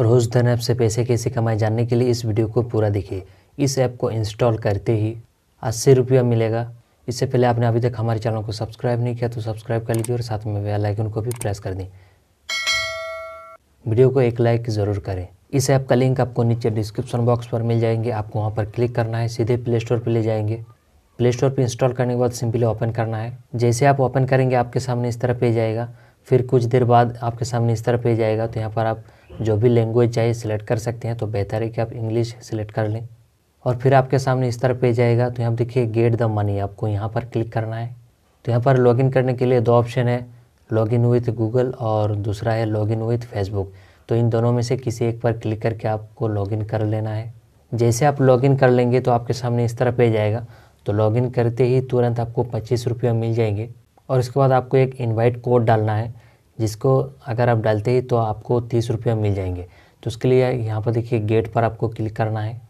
रोज धन ऐप से पैसे कैसे कमाए जानने के लिए इस वीडियो को पूरा देखिए इस ऐप को इंस्टॉल करते ही अस्सी रुपया मिलेगा इससे पहले आपने अभी तक हमारे चैनल को सब्सक्राइब नहीं किया तो सब्सक्राइब कर लीजिए और साथ में बेल आइकन को भी प्रेस कर दें वीडियो को एक लाइक ज़रूर करें इस ऐप का लिंक आपको नीचे डिस्क्रिप्शन बॉक्स पर मिल जाएंगे आपको वहाँ पर क्लिक करना है सीधे प्ले स्टोर पर ले जाएंगे प्ले स्टोर पर इंस्टॉल करने के बाद सिंपली ओपन करना है जैसे आप ओपन करेंगे आपके सामने इस तरह पेज आएगा फिर कुछ देर बाद आपके सामने इस तरह पेज आएगा तो यहाँ पर आप जो भी लैंग्वेज चाहिए सिलेक्ट कर सकते हैं तो बेहतर है कि आप इंग्लिश सिलेक्ट कर लें और फिर आपके सामने इस तरह पे जाएगा तो यहाँ पर देखिए गेट द मनी आपको यहाँ पर क्लिक करना है तो यहाँ पर लॉगिन करने के लिए दो ऑप्शन है लॉगिन विथ गूगल और दूसरा है लॉगिन विथ फेसबुक तो इन दोनों में से किसी एक पर क्लिक करके आपको लॉगिन कर लेना है जैसे आप लॉगिन कर लेंगे तो आपके सामने इस तरह पे जाएगा तो लॉगिन करते ही तुरंत आपको पच्चीस रुपये मिल जाएंगे और इसके बाद आपको एक इन्वाइट कोड डालना है जिसको अगर आप डालते ही तो आपको तीस रुपये मिल जाएंगे तो उसके लिए यहाँ पर देखिए गेट पर आपको क्लिक करना है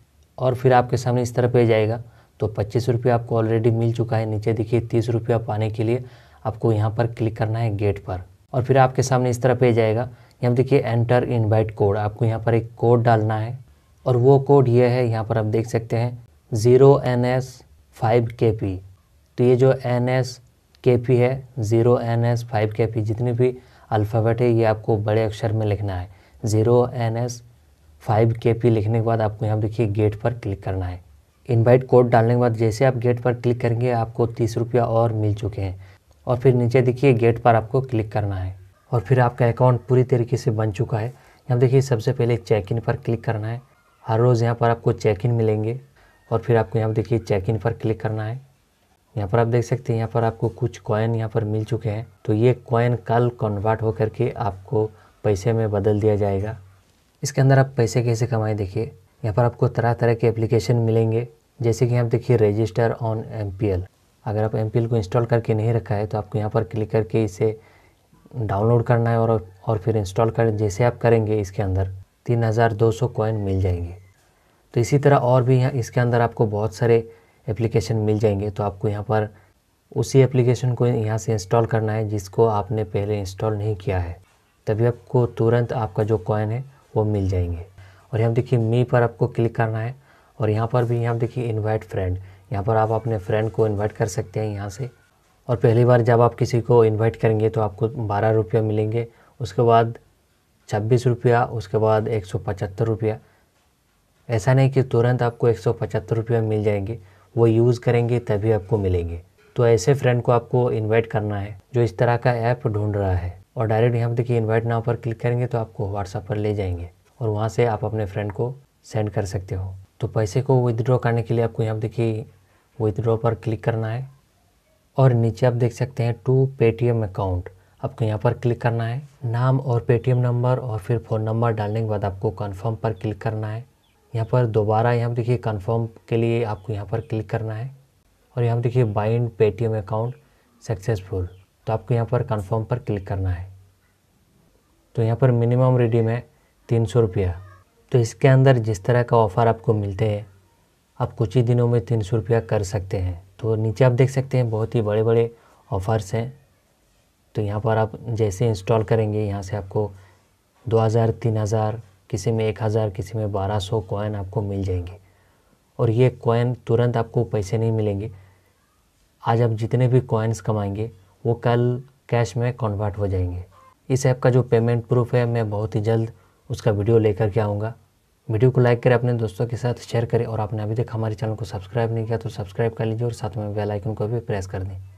और फिर आपके सामने इस तरह पे जाएगा तो पच्चीस रुपये आपको ऑलरेडी मिल चुका है नीचे देखिए तीस रुपये पाने के लिए आपको यहाँ पर क्लिक करना है गेट पर और फिर आपके सामने इस तरह पे जाएगा यहाँ देखिए एंटर इनवाइट कोड आपको यहाँ पर एक कोड डालना है और वो कोड ये है यहाँ पर आप देख सकते हैं zero N S five K P तो ये जो एन एस के पी है zero N S five K P जितने भी अल्फ़ाबेट है ये आपको बड़े अक्षर में लिखना है zero N S five K P लिखने के बाद आपको यहाँ देखिए गेट पर क्लिक करना है इनवाइट कोड डालने के बाद जैसे आप गेट पर क्लिक करेंगे आपको तीस रुपया और मिल चुके हैं और फिर नीचे देखिए गेट पर आपको क्लिक करना है और फिर आपका अकाउंट पूरी तरीके से बन चुका है यहाँ देखिए सबसे पहले चेक इन पर क्लिक करना है हर रोज़ यहाँ पर आपको चेक इन मिलेंगे और फिर आपको यहाँ देखिए चेक इन पर क्लिक करना है यहाँ पर आप देख सकते हैं यहाँ पर आपको कुछ कॉइन यहाँ पर मिल चुके हैं तो ये कॉइन कल कन्वर्ट होकर के आपको पैसे में बदल दिया जाएगा इसके अंदर आप पैसे कैसे कमाए देखिए यहाँ पर आपको तरह तरह के एप्लीकेशन मिलेंगे जैसे कि आप देखिए रजिस्टर ऑन एम अगर आप एम को इंस्टॉल करके नहीं रखा है तो आपको यहाँ पर क्लिक करके इसे डाउनलोड करना है और और फिर इंस्टॉल कर जैसे आप करेंगे इसके अंदर तीन हज़ार दो सौ कॉइन मिल जाएंगे तो इसी तरह और भी यहाँ इसके अंदर आपको बहुत सारे एप्लीकेशन मिल जाएंगे तो आपको यहाँ पर उसी एप्लीकेशन को यहाँ से इंस्टॉल करना है जिसको आपने पहले इंस्टॉल नहीं किया है तभी आपको तुरंत आपका जो कॉइन है वो मिल जाएंगे और यहाँ देखिए मी पर आपको क्लिक करना है और यहाँ पर भी यहाँ देखिए इनवाइट फ्रेंड यहाँ पर आप अपने फ्रेंड को इनवाइट कर सकते हैं यहाँ से और पहली बार जब आप किसी को इनवाइट करेंगे तो आपको बारह रुपया मिलेंगे उसके बाद छब्बीस रुपया उसके बाद एक सौ पचहत्तर रुपया ऐसा नहीं कि तुरंत आपको एक सौ पचहत्तर रुपया मिल जाएंगे वो यूज़ करेंगे तभी आपको मिलेंगे तो ऐसे फ्रेंड को आपको इनवाइट करना है जो इस तरह का ऐप ढूंढ रहा है और डायरेक्ट यहाँ पर देखिए इन्वाइट नाव पर क्लिक करेंगे तो आपको व्हाट्सएप पर ले जाएंगे और वहाँ से आप अपने फ्रेंड को सेंड कर सकते हो तो पैसे को विदड्रॉ करने के लिए आपको यहाँ पर देखिए विदड्रॉ पर क्लिक करना है और नीचे आप देख सकते हैं टू पेटीएम अकाउंट आपको यहाँ पर क्लिक करना है नाम और पेटीएम नंबर और फिर फ़ोन नंबर डालने के बाद आपको कन्फर्म पर क्लिक करना है यहाँ पर दोबारा यहाँ देखिए कन्फर्म के लिए आपको यहाँ पर क्लिक करना है और यहाँ देखिए बाइंड पेटीएम अकाउंट सक्सेसफुल तो आपको यहाँ पर कन्फर्म पर क्लिक करना है तो यहाँ पर मिनिमम रिडीम है तीन सौ रुपया तो इसके अंदर जिस तरह का ऑफ़र आपको मिलते हैं आप कुछ ही दिनों में तीन सौ रुपया कर सकते हैं तो नीचे आप देख सकते हैं बहुत ही बड़े बड़े ऑफ़र्स हैं तो यहाँ पर आप जैसे इंस्टॉल करेंगे यहाँ से आपको दो हज़ार तीन हज़ार किसी में एक हज़ार किसी में बारह सौ कॉइन आपको मिल जाएंगे और ये कॉइन तुरंत आपको पैसे नहीं मिलेंगे आज आप जितने भी कॉइन्स कमाएंगे वो कल कैश में कन्वर्ट हो जाएंगे इस ऐप का जो पेमेंट प्रूफ है मैं बहुत ही जल्द उसका वीडियो लेकर के आऊँगा वीडियो को लाइक करें अपने दोस्तों के साथ शेयर करें और आपने अभी तक हमारे चैनल को सब्सक्राइब नहीं किया तो सब्सक्राइब कर लीजिए और साथ में बेल आइकन को भी प्रेस कर दें